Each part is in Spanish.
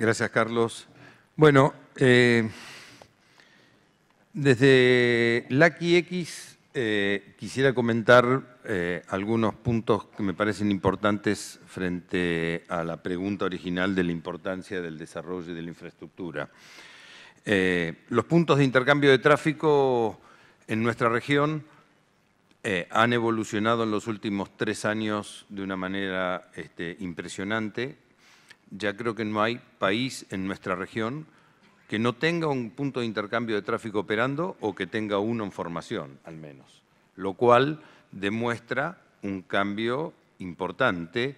Gracias, Carlos. Bueno, eh, desde Lucky X eh, quisiera comentar eh, algunos puntos que me parecen importantes frente a la pregunta original de la importancia del desarrollo y de la infraestructura. los puntos de intercambio de tráfico en nuestra región han evolucionado en los últimos tres años de una manera este, impresionante ya creo que no hay país en nuestra región que no tenga un punto de intercambio de tráfico operando o que tenga uno en formación, al menos. Lo cual demuestra un cambio importante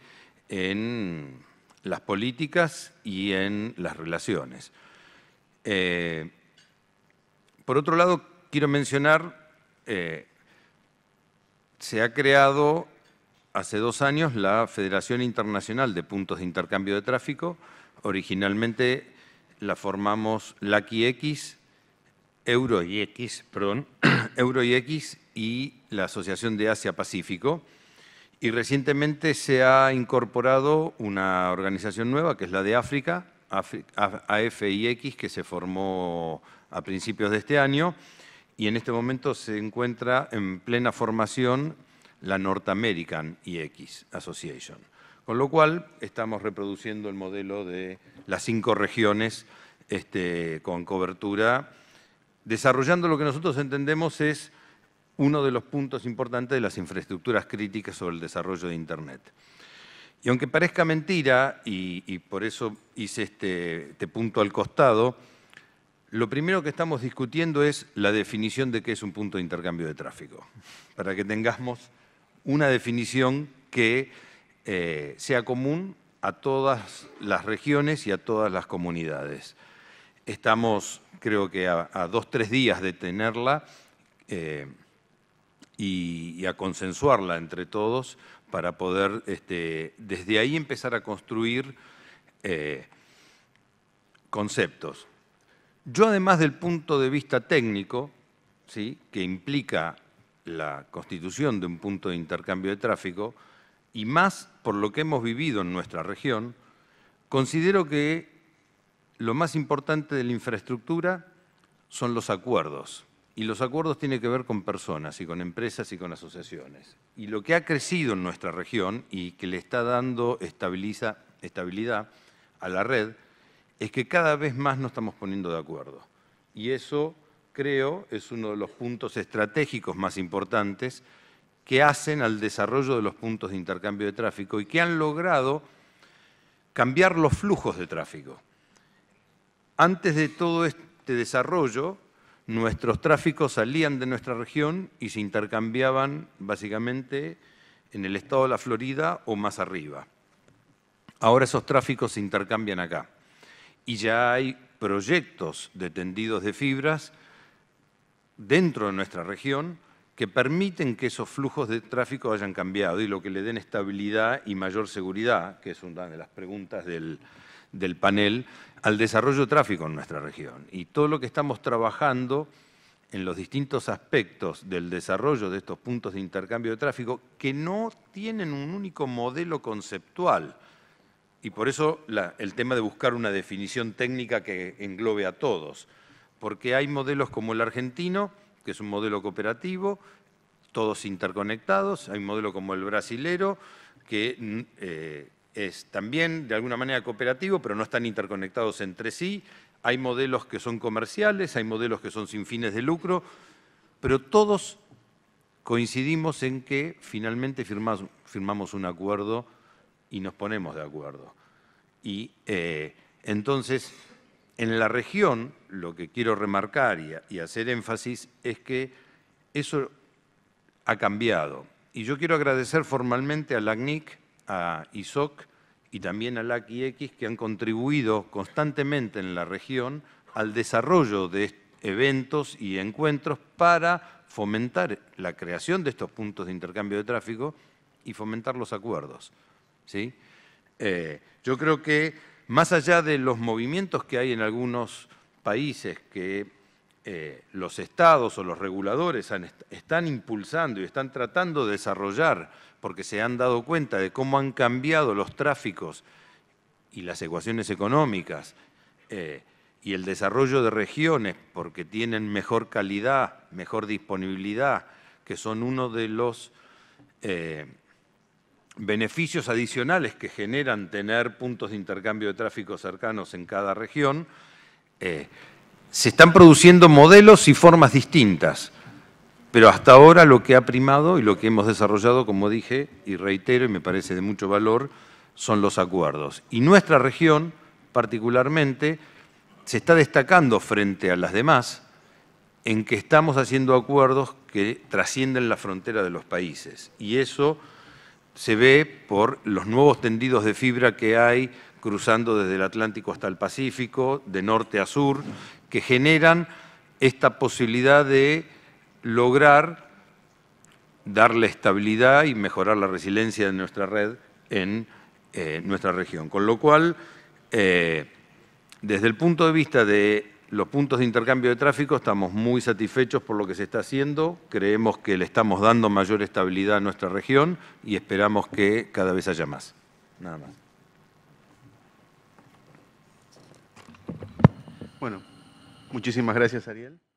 en las políticas y en las relaciones. Eh, por otro lado, quiero mencionar, eh, se ha creado hace dos años la Federación Internacional de Puntos de Intercambio de Tráfico. Originalmente la formamos LACI X, Euro perdón, Euro y y la Asociación de Asia-Pacífico. Y recientemente se ha incorporado una organización nueva, que es la de África, AFIX, que se formó a principios de este año y en este momento se encuentra en plena formación la North American IX e Association. Con lo cual estamos reproduciendo el modelo de las cinco regiones este, con cobertura, desarrollando lo que nosotros entendemos es uno de los puntos importantes de las infraestructuras críticas sobre el desarrollo de Internet. Y aunque parezca mentira, y, por eso hice este, este punto al costado, lo primero que estamos discutiendo es la definición de qué es un punto de intercambio de tráfico, para que tengamos una definición que eh, sea común a todas las regiones y a todas las comunidades. Estamos, creo que a, a dos, tres días de tenerla eh, y, a consensuarla entre todos para poder este, desde ahí empezar a construir eh, conceptos. Yo además del punto de vista técnico, ¿sí? que implica la constitución de un punto de intercambio de tráfico, y más por lo que hemos vivido en nuestra región, considero que lo más importante de la infraestructura son los acuerdos. Y los acuerdos tienen que ver con personas y con empresas y con asociaciones. Y lo que ha crecido en nuestra región y que le está dando estabilidad a la red es que cada vez más nos estamos poniendo de acuerdo. Y eso creo es uno de los puntos estratégicos más importantes que hacen al desarrollo de los puntos de intercambio de tráfico y que han logrado cambiar los flujos de tráfico. Antes de todo este desarrollo, nuestros tráficos salían de nuestra región y se intercambiaban básicamente en el estado de la Florida o más arriba. Ahora esos tráficos se intercambian acá y ya hay proyectos de tendidos de fibras dentro de nuestra región que permiten que esos flujos de tráfico hayan cambiado y lo que le den estabilidad y mayor seguridad, que es una de las preguntas del, panel, al desarrollo de tráfico en nuestra región. Y todo lo que estamos trabajando en los distintos aspectos del desarrollo de estos puntos de intercambio de tráfico que no tienen un único modelo conceptual. Y por eso el tema de buscar una definición técnica que englobe a todos porque hay modelos como el argentino, que es un modelo cooperativo, todos interconectados, hay un modelo como el brasilero, que mm, eh, es también de alguna manera cooperativo, pero no están interconectados entre sí, hay modelos que son comerciales, hay modelos que son sin fines de lucro, pero todos coincidimos en que finalmente firmamos, un acuerdo y nos ponemos de acuerdo. Y eh, entonces en la región, lo que quiero remarcar y, hacer énfasis es que eso ha cambiado. Y yo quiero agradecer formalmente a LACNIC, a ISOC y también a la que han contribuido constantemente en la región al desarrollo de eventos y encuentros para fomentar la creación de estos puntos de intercambio de tráfico y fomentar los acuerdos. ¿sí? Eh, yo creo que más allá de los movimientos que hay en algunos países que eh, los estados o los reguladores están impulsando y están tratando de desarrollar porque se han dado cuenta de cómo han cambiado los tráficos y las ecuaciones económicas eh, y el desarrollo de regiones porque tienen mejor calidad, mejor disponibilidad, que son uno de los eh, beneficios adicionales que generan tener puntos de intercambio de tráfico cercanos en cada región, eh, se están produciendo modelos y formas distintas. Pero hasta ahora lo que ha primado y lo que hemos desarrollado, como dije y reitero y me parece de mucho valor, son los acuerdos. Y nuestra región, particularmente, se está destacando frente a las demás en que estamos haciendo acuerdos que trascienden la frontera de los países. Y eso se ve por los nuevos tendidos de fibra que hay cruzando desde el Atlántico hasta el Pacífico, de norte a sur, que generan esta posibilidad de lograr darle estabilidad y mejorar la resiliencia de nuestra red en eh, nuestra región. Con lo cual, eh, desde el punto de vista de los puntos de intercambio de tráfico estamos muy satisfechos por lo que se está haciendo, creemos que le estamos dando mayor estabilidad a nuestra región y esperamos que cada vez haya más. Nada más. Bueno, muchísimas gracias Ariel.